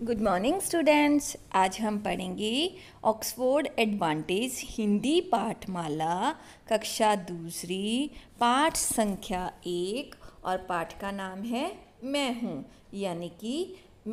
good morning students आज हम पढ़ेंगे ऑक्सफोर्ड एडवांटेज हिंदी पाठमाला कक्षा दूसरी पाठ संख्या एक और पाठ का नाम है मैं हूँ यानी कि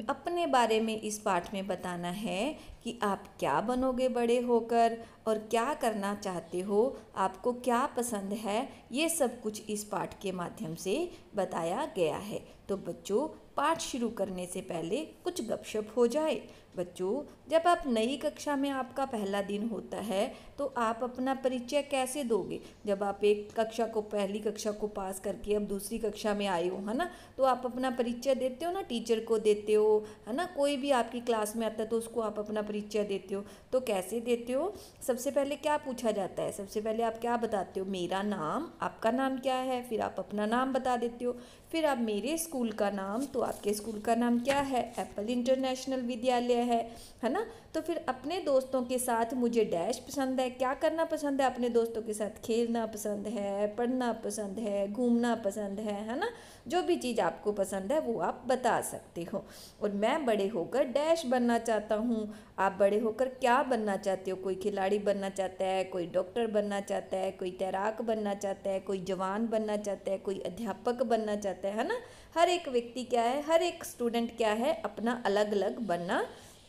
अपने बारे में इस पाठ में बताना है कि आप क्या बनोगे बड़े होकर और क्या करना चाहते हो आपको क्या पसंद है ये सब कुछ इस पाठ के माध्यम से बताया गया है तो बच्चों पाठ शुरू करने से पहले कुछ गपशप हो जाए बच्चों जब आप नई कक्षा में आपका पहला दिन होता है तो आप अपना परिचय कैसे दोगे जब आप एक कक्षा को पहली कक्षा को पास करके अब दूसरी कक्षा में आए हो है ना तो आप अपना परिचय देते हो ना टीचर को देते हो है ना कोई भी आपकी क्लास में आता है तो उसको आप अपना परिचय देते हो तो कैसे देते हो सबसे पहले क्या पूछा जाता है सबसे पहले आप क्या बताते हो मेरा नाम आपका नाम क्या है फिर आप अपना नाम बता देते हो फिर आप मेरे स्कूल का नाम तो आपके स्कूल का नाम क्या है एप्पल इंटरनेशनल विद्यालय गया है है ना तो फिर अपने दोस्तों के साथ मुझे डैश पसंद है क्या करना पसंद है अपने दोस्तों के साथ खेलना पसंद है पढ़ना पसंद है घूमना पसंद है है ना जो भी चीज़ आपको पसंद है वो आप बता सकते हो और मैं बड़े होकर डैश बनना चाहता हूँ आप बड़े होकर क्या बनना चाहते हो कोई खिलाड़ी बनना चाहता है कोई डॉक्टर बनना चाहता है कोई तैराक बनना चाहता है कोई जवान बनना चाहता है कोई अध्यापक बनना चाहता है है ना हर एक व्यक्ति क्या है हर एक स्टूडेंट क्या है अपना अलग अलग बनना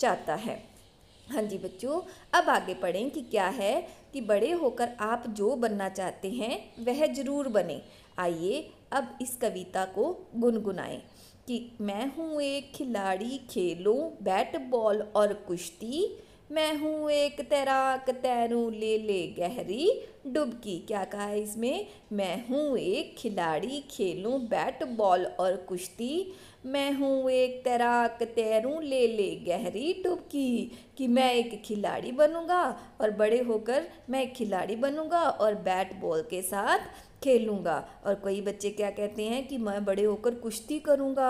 चाहता है हाँ जी बच्चों अब आगे पढ़ें कि क्या है कि बड़े होकर आप जो बनना चाहते हैं वह जरूर बने आइए अब इस कविता को गुनगुनाएं कि मैं हूँ एक खिलाड़ी खेलूँ बैट बॉल और कुश्ती मैं हूँ एक तैराक तैरू ले ले गहरी डुबकी क्या कहा है इसमें मैं हूँ एक खिलाड़ी खेलूँ बैट बॉल और कुश्ती मैं हूँ एक तैराक तैरूँ ले ले गहरी डुबकी कि मैं एक खिलाड़ी बनूँगा और बड़े होकर मैं एक खिलाड़ी बनूँगा और बैट बॉल के साथ खेलूँगा और कई बच्चे क्या कहते हैं कि मैं बड़े होकर कुश्ती करूँगा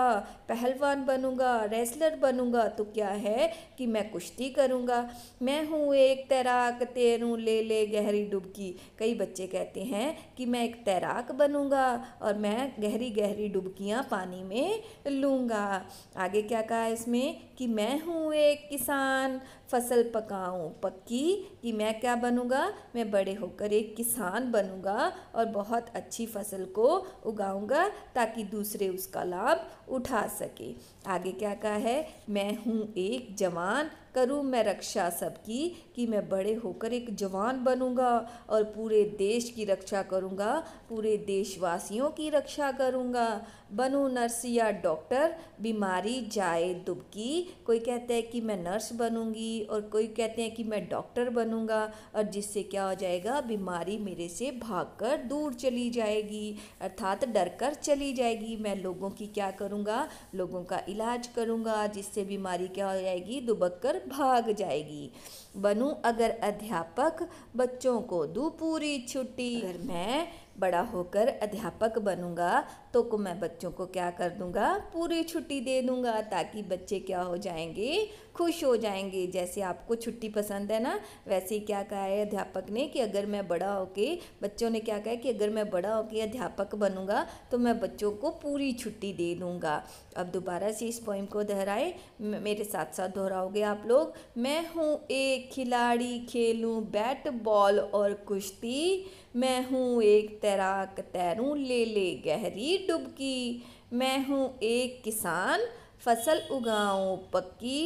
पहलवान बनूँगा रेसलर बनूँगा तो क्या है कि मैं कुश्ती करूँगा मैं हूँ एक तैराक तैरूँ ले ले गहरी डुबकी कई बच्चे कहते हैं कि मैं एक तैराक बनूंगा और मैं गहरी गहरी डुबकियां पानी में लूंगा आगे क्या कहा इसमें कि मैं हूँ एक किसान फसल पकाऊँ पक्की कि मैं क्या बनूंगा मैं बड़े होकर एक किसान बनूंगा और बहुत अच्छी फसल को उगाऊंगा ताकि दूसरे उसका लाभ उठा सके आगे क्या कहा है मैं हूँ एक जवान करूँ मैं रक्षा सबकी कि मैं बड़े होकर एक जवान बनूँगा और पूरे देश की रक्षा करूँगा पूरे देशवासियों की रक्षा करूँगा बनूँ नर्स या डॉक्टर बीमारी जाए दुबकी कोई कहते हैं कि मैं नर्स बनूँगी और कोई कहते हैं कि मैं डॉक्टर बनूँगा और जिससे क्या हो जाएगा बीमारी मेरे से भाग कर दूर चली जाएगी अर्थात डर कर चली जाएगी मैं लोगों की क्या करूँगा लोगों का इलाज करूँगा जिससे बीमारी क्या हो जाएगी दुबक कर भाग जाएगी बनू अगर अध्यापक बच्चों को दो पूरी छुट्टी अगर मैं बड़ा होकर अध्यापक बनूंगा तो को मैं बच्चों को क्या कर दूंगा पूरी छुट्टी दे दूंगा ताकि बच्चे क्या हो जाएंगे खुश हो जाएंगे जैसे आपको छुट्टी पसंद है ना वैसे ही क्या कहा है अध्यापक ने कि अगर मैं बड़ा होके बच्चों ने क्या कहा कि अगर मैं बड़ा होके अध्यापक बनूंगा तो मैं बच्चों को पूरी छुट्टी दे दूंगा अब दोबारा से इस पॉइंट को दोहराए मेरे साथ साथ दोहराओगे आप लोग मैं हूँ एक खिलाड़ी खेलूँ बैट बॉल और कुश्ती मैं हूँ एक तैराक तैरूं ले ले गहरी डुबकी मैं हूँ एक किसान फसल उगाऊं पक्की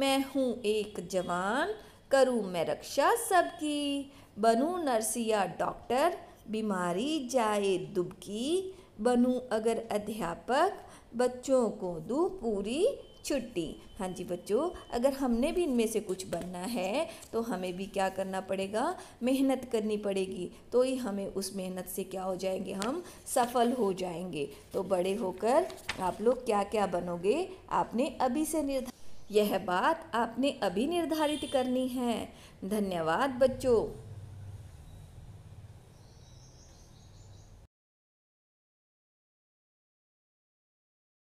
मैं हूँ एक जवान करूँ मैं रक्षा सबकी बनूँ नर्स या डॉक्टर बीमारी जाए दुबकी बनूँ अगर अध्यापक बच्चों को दूँ पूरी छुट्टी हाँ जी बच्चों अगर हमने भी इनमें से कुछ बनना है तो हमें भी क्या करना पड़ेगा मेहनत करनी पड़ेगी तो ही हमें उस मेहनत से क्या हो जाएंगे हम सफल हो जाएंगे तो बड़े होकर आप लोग क्या क्या बनोगे आपने अभी से निर्धार यह बात आपने अभी निर्धारित करनी है धन्यवाद बच्चों